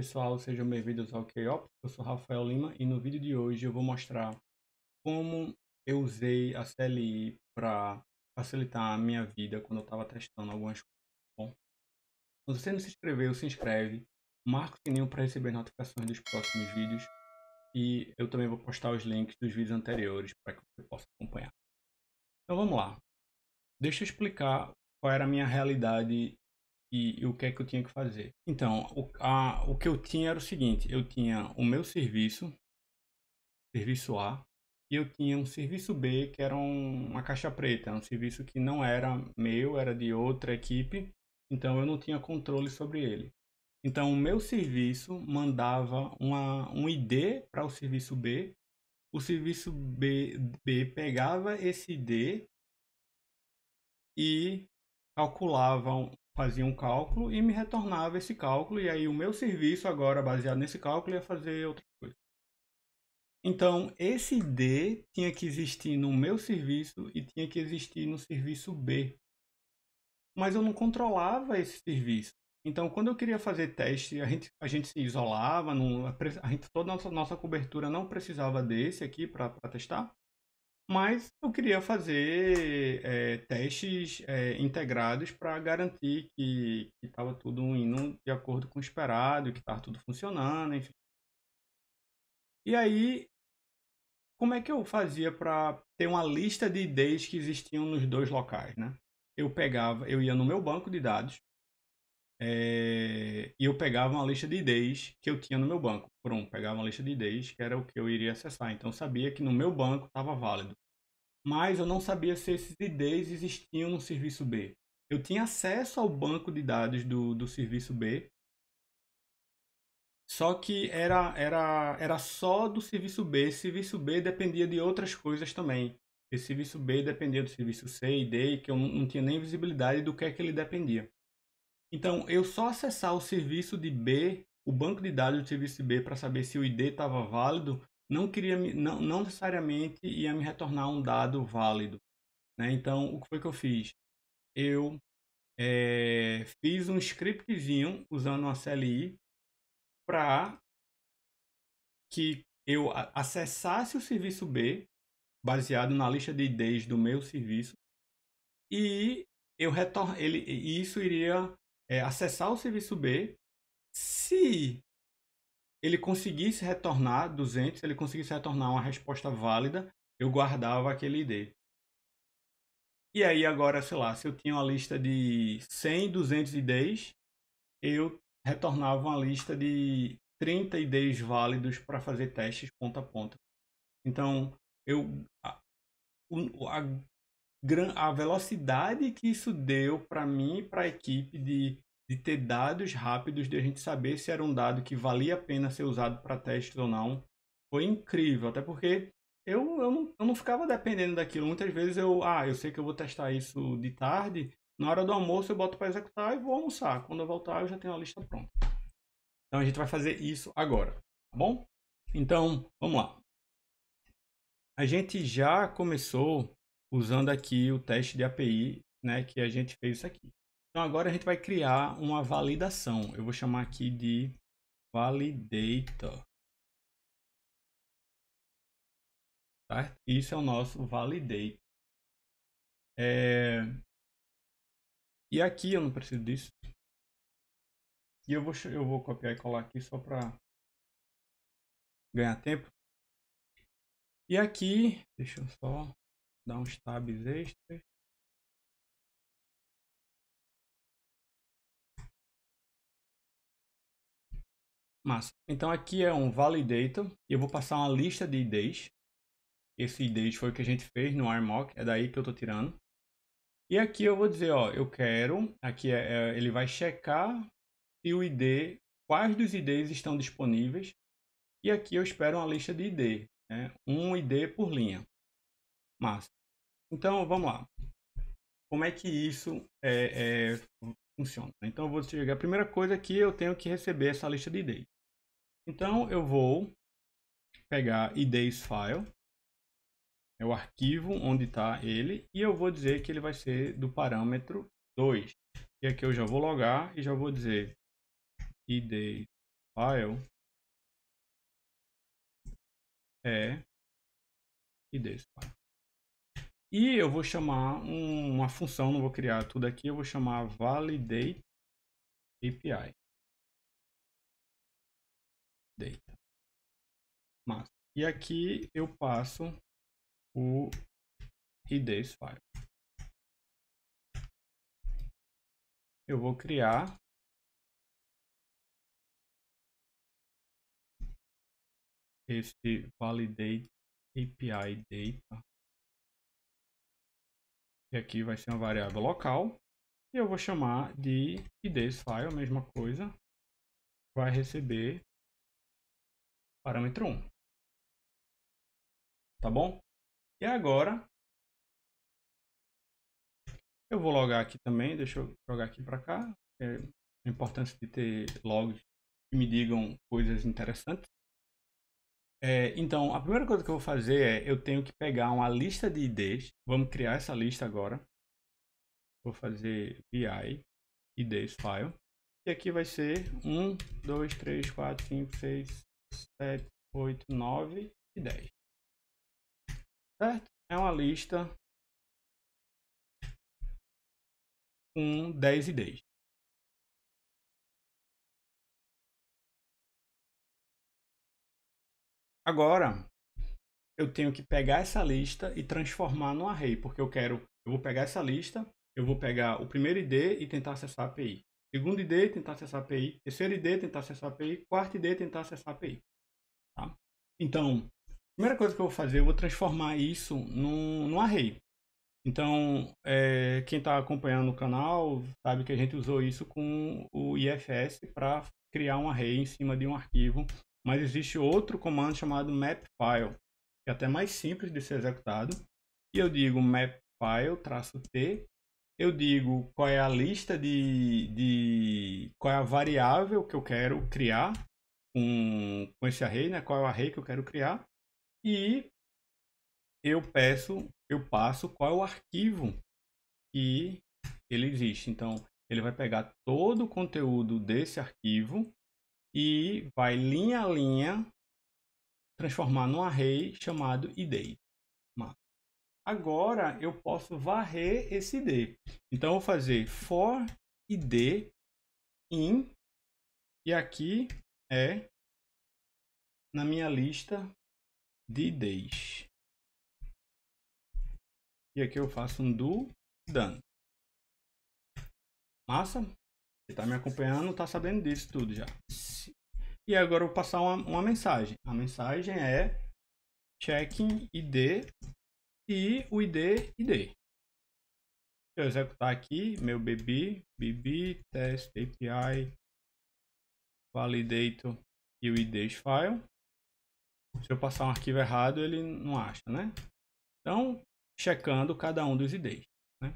pessoal, sejam bem-vindos ao KOP. Eu sou Rafael Lima e no vídeo de hoje eu vou mostrar como eu usei a CLI para facilitar a minha vida quando eu estava testando algumas coisas. Tá bom, se você não se inscreveu, se inscreve, marca o sininho para receber notificações dos próximos vídeos e eu também vou postar os links dos vídeos anteriores para que você possa acompanhar. Então vamos lá. Deixa eu explicar qual era a minha realidade e, e, o que é que eu tinha que fazer. Então, o, a, o que eu tinha era o seguinte: eu tinha o meu serviço, serviço A, e eu tinha um serviço B que era um, uma caixa preta, um serviço que não era meu, era de outra equipe, então eu não tinha controle sobre ele. Então, o meu serviço mandava uma, um ID para o serviço B, o serviço B, B pegava esse ID e calculava fazia um cálculo e me retornava esse cálculo, e aí o meu serviço agora, baseado nesse cálculo, ia fazer outra coisa. Então, esse D tinha que existir no meu serviço e tinha que existir no serviço B. Mas eu não controlava esse serviço. Então, quando eu queria fazer teste, a gente, a gente se isolava, não, a gente, toda a nossa, nossa cobertura não precisava desse aqui para testar. Mas eu queria fazer é, testes é, integrados para garantir que estava tudo indo de acordo com o esperado, que estava tudo funcionando, enfim. E aí, como é que eu fazia para ter uma lista de IDs que existiam nos dois locais, né? Eu pegava, eu ia no meu banco de dados, é, e eu pegava uma lista de IDs que eu tinha no meu banco. Por um, pegava uma lista de IDs que era o que eu iria acessar. Então eu sabia que no meu banco estava válido. Mas eu não sabia se esses IDs existiam no serviço B. Eu tinha acesso ao banco de dados do, do serviço B. Só que era, era, era só do serviço B. Esse serviço B dependia de outras coisas também. Esse serviço B dependia do serviço C e D, que eu não, não tinha nem visibilidade do que é que ele dependia. Então, eu só acessar o serviço de B, o banco de dados do serviço B para saber se o ID estava válido, não, queria, não, não necessariamente ia me retornar um dado válido. Né? Então, o que foi que eu fiz? Eu é, fiz um scriptzinho usando uma CLI para que eu acessasse o serviço B, baseado na lista de IDs do meu serviço, e eu retor ele, e isso iria é, acessar o serviço B. Se ele conseguisse retornar 200, se ele conseguisse retornar uma resposta válida, eu guardava aquele ID. E aí agora, sei lá, se eu tinha uma lista de 100, 200 IDs, eu retornava uma lista de 30 IDs válidos para fazer testes ponta a ponta. Então, eu a, a, a velocidade que isso deu para mim e para a equipe de, de ter dados rápidos, de a gente saber se era um dado que valia a pena ser usado para testes ou não, foi incrível. Até porque eu, eu, não, eu não ficava dependendo daquilo. Muitas vezes eu, ah, eu sei que eu vou testar isso de tarde, na hora do almoço eu boto para executar e vou almoçar. Quando eu voltar, eu já tenho a lista pronta. Então a gente vai fazer isso agora, tá bom? Então, vamos lá. A gente já começou usando aqui o teste de API né, que a gente fez isso aqui. Então agora a gente vai criar uma validação. Eu vou chamar aqui de validator. Tá? Isso é o nosso validator. É... E aqui eu não preciso disso. E eu vou, eu vou copiar e colar aqui só para ganhar tempo. E aqui, deixa eu só dar uns tabs extras. Massa. Então aqui é um validator e eu vou passar uma lista de IDs. Esse ID foi o que a gente fez no ARMOC, é daí que eu estou tirando. E aqui eu vou dizer, ó, eu quero, aqui é, é, ele vai checar se o ID, quais dos IDs estão disponíveis. E aqui eu espero uma lista de ID, né? um ID por linha. Massa. Então, vamos lá. Como é que isso é, é, funciona? Então, eu vou chegar. A primeira coisa é que eu tenho que receber essa lista de IDs. Então, eu vou pegar IDs file, é o arquivo onde está ele, e eu vou dizer que ele vai ser do parâmetro 2. E aqui eu já vou logar e já vou dizer id file é id file. E eu vou chamar um, uma função, não vou criar tudo aqui, eu vou chamar validate API. Data. Mas, e aqui eu passo o IDs file. Eu vou criar esse validate API data e aqui vai ser uma variável local. E eu vou chamar de idSfile, a mesma coisa. Vai receber parâmetro 1. Tá bom? E agora, eu vou logar aqui também. Deixa eu jogar aqui para cá. É a importância de ter logs que me digam coisas interessantes. É, então, a primeira coisa que eu vou fazer é, eu tenho que pegar uma lista de IDs. Vamos criar essa lista agora. Vou fazer vi IDs file. E aqui vai ser 1, 2, 3, 4, 5, 6, 7, 8, 9 e 10. Certo? É uma lista com 10 IDs. Agora, eu tenho que pegar essa lista e transformar no array, porque eu quero, eu vou pegar essa lista, eu vou pegar o primeiro ID e tentar acessar a API. Segundo ID, tentar acessar a API. Terceiro ID, tentar acessar a API. Quarto ID, tentar acessar a API. Tá? Então, a primeira coisa que eu vou fazer, eu vou transformar isso num, num array. Então, é, quem está acompanhando o canal sabe que a gente usou isso com o IFS para criar um array em cima de um arquivo mas existe outro comando chamado mapfile, que é até mais simples de ser executado. E eu digo mapfile-t, eu digo qual é a lista de, de qual é a variável que eu quero criar com, com esse array, né? qual é o array que eu quero criar, e eu peço, eu passo qual é o arquivo que ele existe. Então, ele vai pegar todo o conteúdo desse arquivo e vai linha a linha transformar num array chamado id. Agora eu posso varrer esse id. Então eu vou fazer for id in e aqui é na minha lista de ids. E aqui eu faço um do done. Massa? que tá me acompanhando tá sabendo disso tudo já. E agora eu vou passar uma, uma mensagem. A mensagem é checking id e o id id. Deixa eu executar aqui meu bb, bb test api validate e o id file. Se eu passar um arquivo errado, ele não acha, né? Então, checando cada um dos IDs. Né?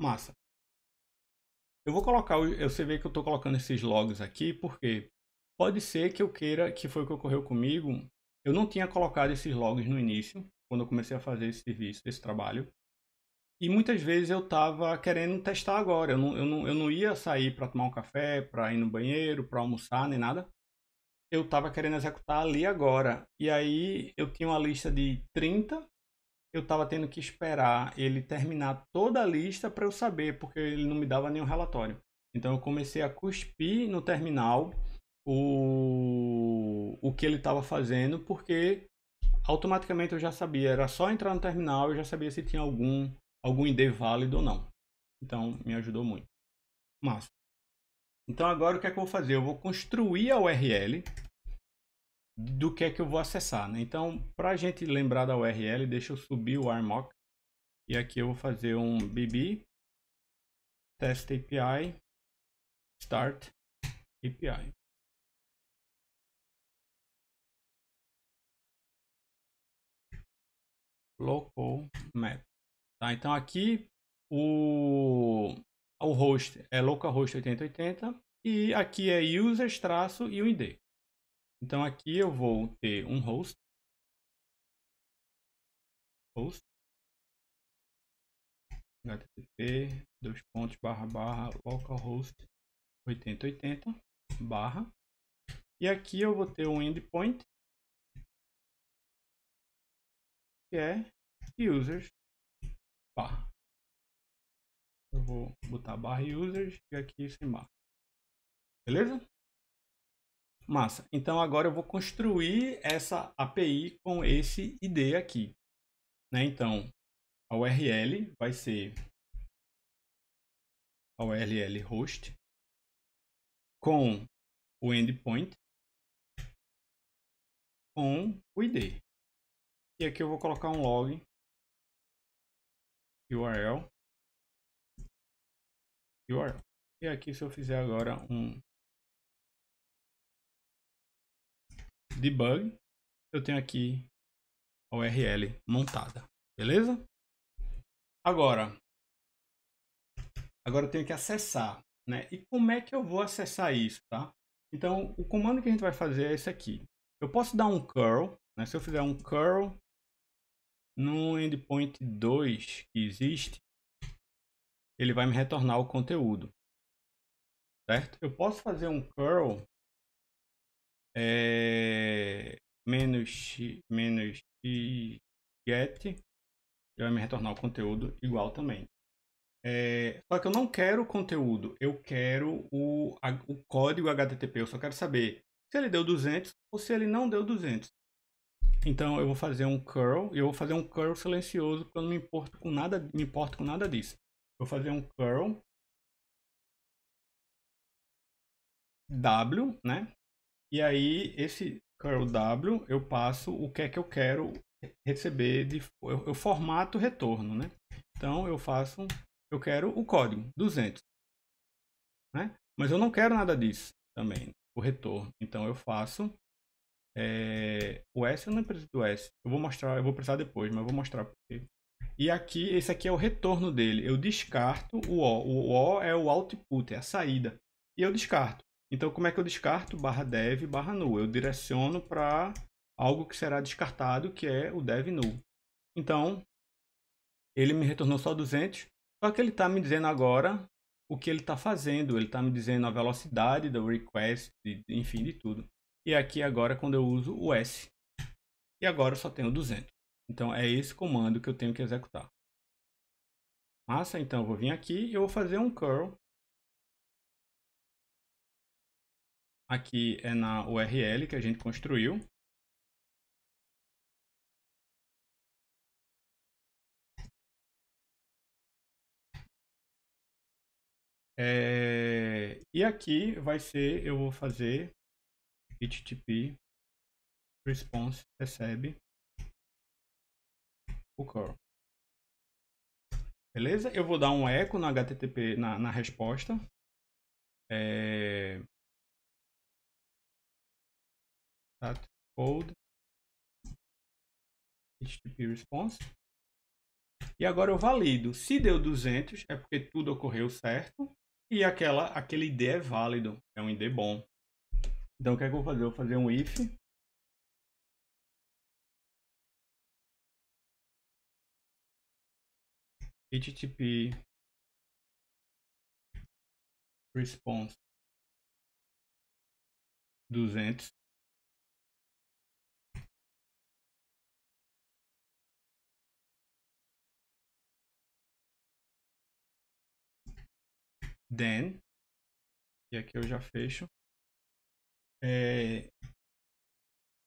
Massa. Eu vou colocar, você vê que eu estou colocando esses logs aqui, porque pode ser que eu queira, que foi o que ocorreu comigo, eu não tinha colocado esses logs no início, quando eu comecei a fazer esse serviço, esse trabalho, e muitas vezes eu estava querendo testar agora, eu não, eu não, eu não ia sair para tomar um café, para ir no banheiro, para almoçar, nem nada, eu estava querendo executar ali agora, e aí eu tinha uma lista de 30 eu estava tendo que esperar ele terminar toda a lista para eu saber, porque ele não me dava nenhum relatório. Então eu comecei a cuspir no terminal o, o que ele estava fazendo, porque automaticamente eu já sabia, era só entrar no terminal, eu já sabia se tinha algum, algum ID válido ou não. Então me ajudou muito. Massa. Então agora o que é que eu vou fazer? Eu vou construir a URL do que é que eu vou acessar, né? Então, para a gente lembrar da URL, deixa eu subir o armoc e aqui eu vou fazer um bb test API start API. local map. Tá, então aqui o, o host é localhost 8080 e aqui é users traço e o id. Então aqui eu vou ter um host. Host. http dois pontos barra barra localhost 8080 barra e aqui eu vou ter um endpoint que é users barra eu vou botar barra users e aqui sem beleza Massa. Então agora eu vou construir essa API com esse ID aqui. Né? Então, a URL vai ser a URL host com o endpoint com o ID. E aqui eu vou colocar um log URL URL. E aqui se eu fizer agora um debug, eu tenho aqui a URL montada, beleza? Agora, agora eu tenho que acessar, né? E como é que eu vou acessar isso, tá? Então, o comando que a gente vai fazer é esse aqui. Eu posso dar um curl, né? Se eu fizer um curl no endpoint 2 que existe, ele vai me retornar o conteúdo. Certo? Eu posso fazer um curl é, menos, menos e get, ele vai me retornar o conteúdo igual também. É, só que eu não quero o conteúdo, eu quero o, a, o código HTTP, eu só quero saber se ele deu 200 ou se ele não deu 200. Então eu vou fazer um curl e eu vou fazer um curl silencioso porque eu não me importo com nada, me importo com nada disso. Vou fazer um curl w, né? E aí, esse curl W, eu passo o que é que eu quero receber, de, eu, eu formato retorno, né? Então, eu faço, eu quero o código, 200. Né? Mas eu não quero nada disso também, o retorno. Então, eu faço é, o S, eu não preciso do S. Eu vou mostrar, eu vou precisar depois, mas eu vou mostrar porque e aqui, esse aqui é o retorno dele. Eu descarto o O. O O é o output, é a saída. E eu descarto. Então, como é que eu descarto barra dev barra null? Eu direciono para algo que será descartado, que é o dev null. Então, ele me retornou só 200, só que ele está me dizendo agora o que ele está fazendo. Ele está me dizendo a velocidade do request, enfim, de tudo. E aqui agora, quando eu uso o S. E agora eu só tenho 200. Então, é esse comando que eu tenho que executar. Massa, então eu vou vir aqui e eu vou fazer um curl Aqui é na URL que a gente construiu. É, e aqui vai ser, eu vou fazer http response recebe o call. Beleza? Eu vou dar um eco na HTTP na, na resposta. É, dot code HTTP response. E agora eu valido. Se deu 200, é porque tudo ocorreu certo. E aquela, aquele ID é válido, é um ID bom. Então o que é que eu vou fazer? Eu vou fazer um if. HTTP response 200 then, e aqui eu já fecho, é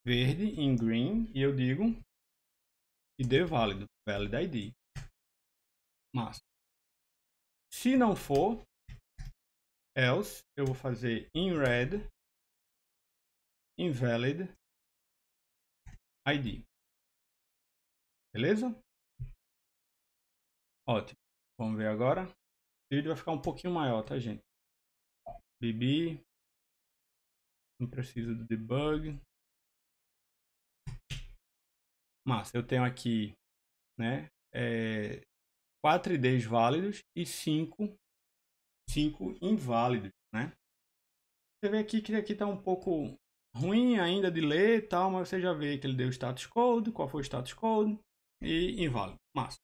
verde em green, e eu digo ID válido, valid ID. Mas, se não for, else, eu vou fazer in red, invalid ID. Beleza? Ótimo. Vamos ver agora vídeo vai ficar um pouquinho maior, tá, gente? BB. Não preciso do debug. Massa, eu tenho aqui, né? É, 4 IDs válidos e 5, cinco inválidos, né? Você vê aqui que aqui tá um pouco ruim ainda de ler e tal, mas você já vê que ele deu status code, qual foi o status code e inválido. Massa.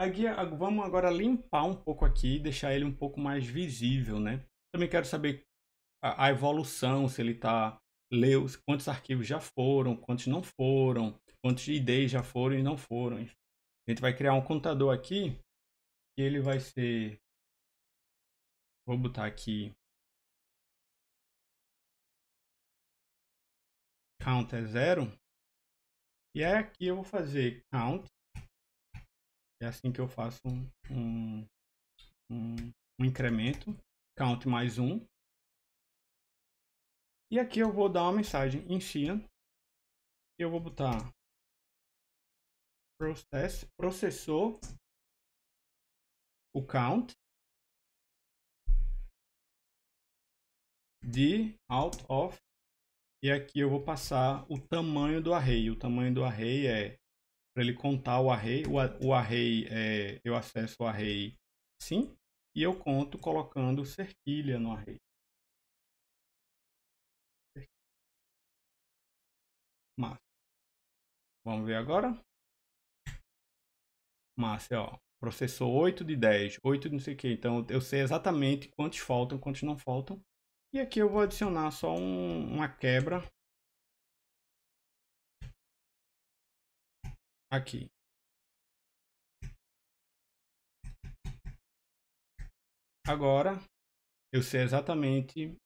Aqui, vamos agora limpar um pouco aqui deixar ele um pouco mais visível, né? Também quero saber a, a evolução, se ele está leu quantos arquivos já foram, quantos não foram, quantos IDs já foram e não foram. A gente vai criar um contador aqui e ele vai ser vou botar aqui count é zero e aí é aqui eu vou fazer count é assim que eu faço um, um, um, um incremento. Count mais um. E aqui eu vou dar uma mensagem em E Eu vou botar process, processou o count de out of e aqui eu vou passar o tamanho do array. O tamanho do array é para ele contar o array. O, o array, é, eu acesso o array sim, e eu conto colocando cerquilha no array. Massa. Vamos ver agora. Massa, ó. Processou 8 de 10, 8 de não sei o que. Então eu sei exatamente quantos faltam, quantos não faltam. E aqui eu vou adicionar só um, uma quebra aqui. Agora eu sei exatamente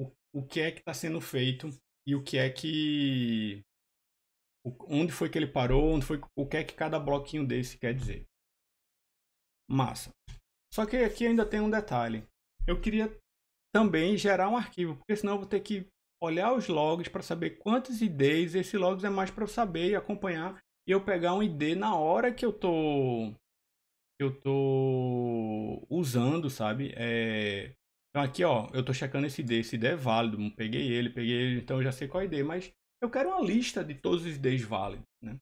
o, o que é que está sendo feito e o que é que. onde foi que ele parou, onde foi, o que é que cada bloquinho desse quer dizer. Massa. Só que aqui ainda tem um detalhe. Eu queria também gerar um arquivo, porque senão eu vou ter que olhar os logs para saber quantos IDs esse logs é mais para eu saber e acompanhar e eu pegar um ID na hora que eu tô eu tô usando, sabe? É... Então aqui, ó, eu tô checando esse ID, esse ID é válido, peguei ele, peguei ele, então eu já sei qual é ID, mas eu quero uma lista de todos os IDs válidos, né?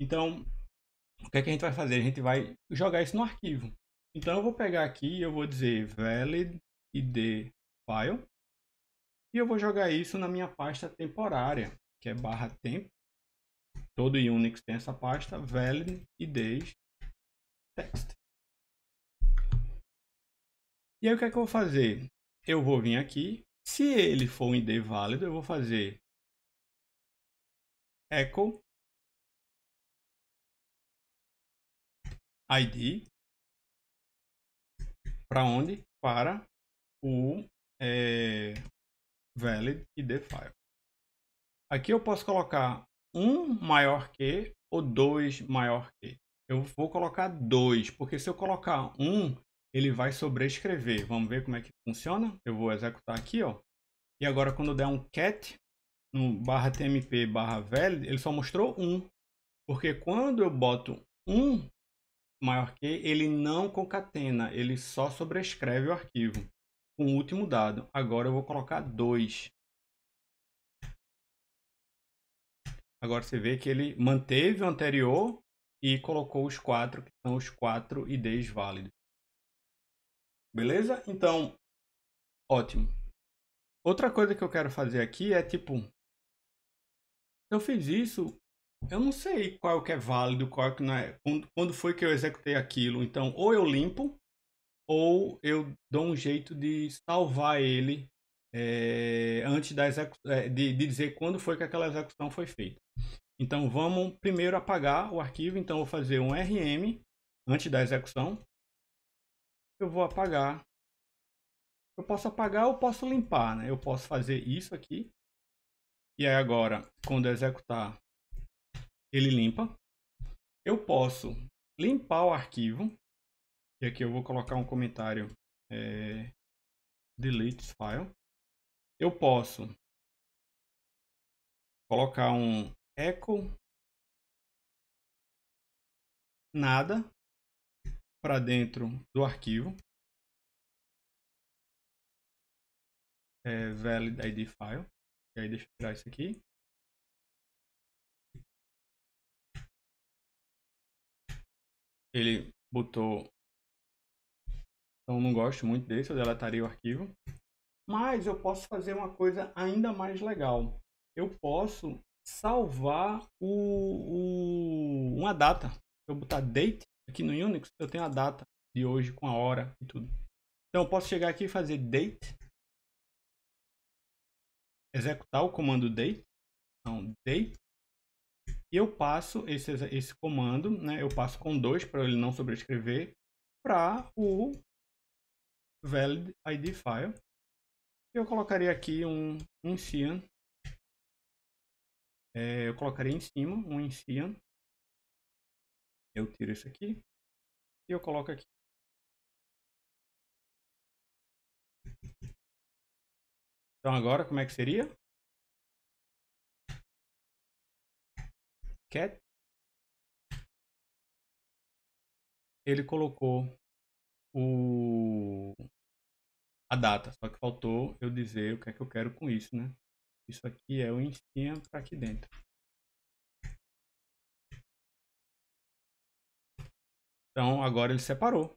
Então, o que é que a gente vai fazer? A gente vai jogar isso no arquivo. Então eu vou pegar aqui e eu vou dizer valid id file e eu vou jogar isso na minha pasta temporária, que é barra tempo Todo Unix tem essa pasta, valid IDs text. E aí o que é que eu vou fazer? Eu vou vir aqui, se ele for um ID válido, eu vou fazer echo ID para onde? Para o é, valid ID file. Aqui eu posso colocar 1 maior que ou 2 maior que? Eu vou colocar 2, porque se eu colocar 1, ele vai sobrescrever. Vamos ver como é que funciona? Eu vou executar aqui, ó. E agora quando der um cat no barra tmp barra val, ele só mostrou 1. Porque quando eu boto 1 maior que, ele não concatena, ele só sobrescreve o arquivo com o último dado. Agora eu vou colocar 2. Agora você vê que ele manteve o anterior e colocou os quatro, que são os quatro IDs válidos. Beleza? Então, ótimo. Outra coisa que eu quero fazer aqui é tipo, eu fiz isso, eu não sei qual que é válido, qual que não é. Quando foi que eu executei aquilo? Então, ou eu limpo, ou eu dou um jeito de salvar ele é, antes da eh, de, de dizer quando foi que aquela execução foi feita. Então vamos primeiro apagar o arquivo, então vou fazer um rm antes da execução. Eu vou apagar. Eu posso apagar ou posso limpar, né? Eu posso fazer isso aqui. E aí agora, quando executar, ele limpa. Eu posso limpar o arquivo. E aqui eu vou colocar um comentário é, delete file eu posso colocar um echo nada para dentro do arquivo é valid id file e aí deixa eu tirar isso aqui ele botou então não gosto muito desse eu deletaria o arquivo mas eu posso fazer uma coisa ainda mais legal. Eu posso salvar o, o, uma data. Eu botar date aqui no Unix, eu tenho a data de hoje com a hora e tudo. Então eu posso chegar aqui e fazer date, executar o comando date, então date, e eu passo esse, esse comando, né? Eu passo com dois para ele não sobrescrever para o valid id file eu colocaria aqui um Encian. É, eu colocaria em cima um Encian. Eu tiro isso aqui. E eu coloco aqui. Então agora como é que seria? Cat. Ele colocou o a data. Só que faltou eu dizer o que é que eu quero com isso, né? Isso aqui é o ensino para aqui dentro. Então agora ele separou.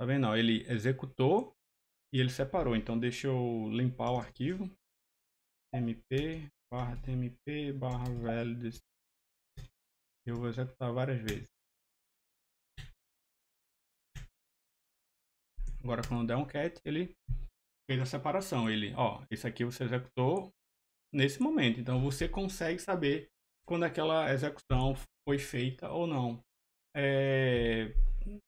Tá vendo? ele executou e ele separou. Então deixa eu limpar o arquivo. mp barra tmp barra valids. Eu vou executar várias vezes. Agora quando der um cat, ele fez a separação. Ele, ó, esse aqui você executou nesse momento. Então você consegue saber quando aquela execução foi feita ou não. É,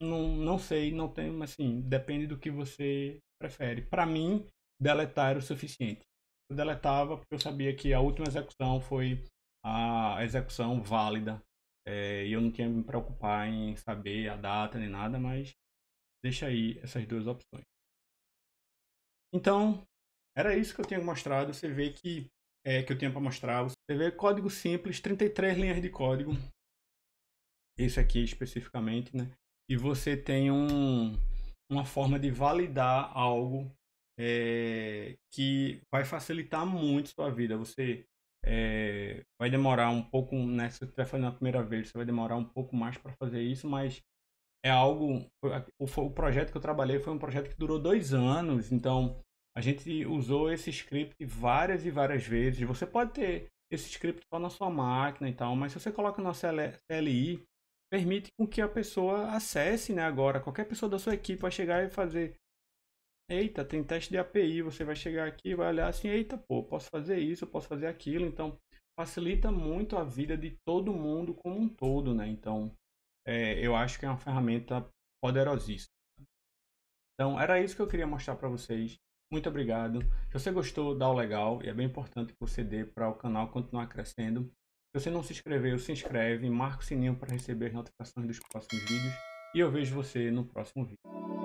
não, não sei, não tem, assim, depende do que você prefere. Para mim, deletar era o suficiente. Eu deletava porque eu sabia que a última execução foi a execução válida. É, e eu não tinha me preocupar em saber a data nem nada, mas deixa aí essas duas opções. Então, era isso que eu tinha mostrado. Você vê que é, que eu tinha para mostrar. Você vê código simples, 33 linhas de código. Esse aqui especificamente, né? E você tem um, uma forma de validar algo é, que vai facilitar muito sua vida. Você é, vai demorar um pouco, né? Se você estiver fazendo a primeira vez, você vai demorar um pouco mais para fazer isso, mas é algo. O, o projeto que eu trabalhei foi um projeto que durou dois anos, então a gente usou esse script várias e várias vezes. Você pode ter esse script só na sua máquina e tal, mas se você coloca na CLI, permite com que a pessoa acesse, né? Agora, qualquer pessoa da sua equipe vai chegar e fazer. Eita, tem teste de API, você vai chegar aqui e vai olhar assim, eita, pô, posso fazer isso, posso fazer aquilo. Então, facilita muito a vida de todo mundo como um todo, né? Então, é, eu acho que é uma ferramenta poderosíssima. Então, era isso que eu queria mostrar para vocês. Muito obrigado. Se você gostou, dá o legal. E é bem importante que você dê para o canal continuar crescendo. Se você não se inscreveu, se inscreve. Marca o sininho para receber as notificações dos próximos vídeos. E eu vejo você no próximo vídeo.